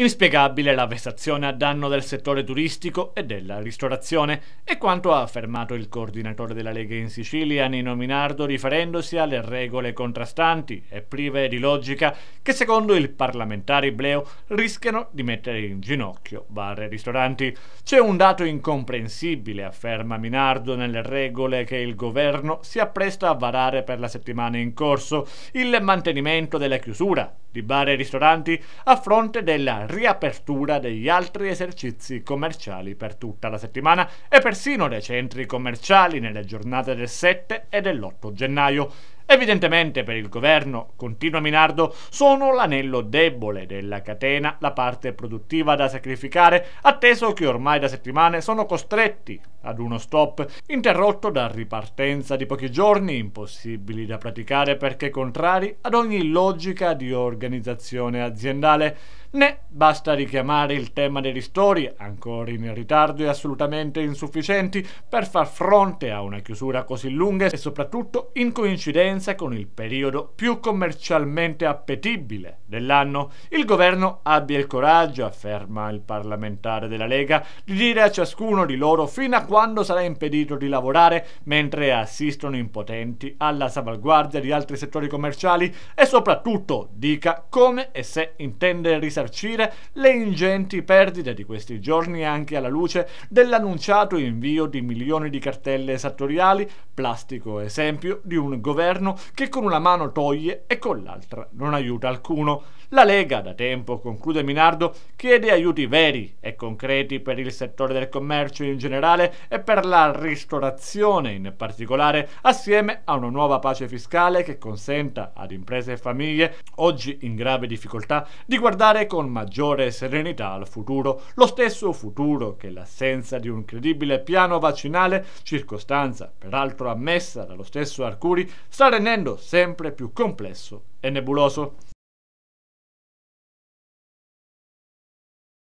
Inspiegabile la vessazione a danno del settore turistico e della ristorazione, è quanto ha affermato il coordinatore della Lega in Sicilia, Nino Minardo, riferendosi alle regole contrastanti e prive di logica che secondo il parlamentare Bleo rischiano di mettere in ginocchio bar e ristoranti. C'è un dato incomprensibile, afferma Minardo, nelle regole che il governo si appresta a varare per la settimana in corso, il mantenimento della chiusura di bar e ristoranti a fronte della riapertura degli altri esercizi commerciali per tutta la settimana e persino dei centri commerciali nelle giornate del 7 e dell'8 gennaio. Evidentemente per il governo, continua Minardo, sono l'anello debole della catena, la parte produttiva da sacrificare, atteso che ormai da settimane sono costretti ad uno stop, interrotto da ripartenza di pochi giorni, impossibili da praticare perché contrari ad ogni logica di organizzazione aziendale. Né basta richiamare il tema dei ristori, ancora in ritardo e assolutamente insufficienti, per far fronte a una chiusura così lunga e soprattutto in coincidenza con il periodo più commercialmente appetibile dell'anno. Il governo abbia il coraggio, afferma il parlamentare della Lega, di dire a ciascuno di loro fino a quando sarà impedito di lavorare mentre assistono impotenti alla salvaguardia di altri settori commerciali e soprattutto dica come e se intende risalire risarcire le ingenti perdite di questi giorni anche alla luce dell'annunciato invio di milioni di cartelle esattoriali, plastico esempio di un governo che con una mano toglie e con l'altra non aiuta alcuno. La Lega, da tempo, conclude Minardo, chiede aiuti veri e concreti per il settore del commercio in generale e per la ristorazione in particolare, assieme a una nuova pace fiscale che consenta ad imprese e famiglie, oggi in grave difficoltà, di guardare con maggiore serenità al futuro, lo stesso futuro che l'assenza di un credibile piano vaccinale, circostanza peraltro ammessa dallo stesso Arcuri, sta rendendo sempre più complesso e nebuloso.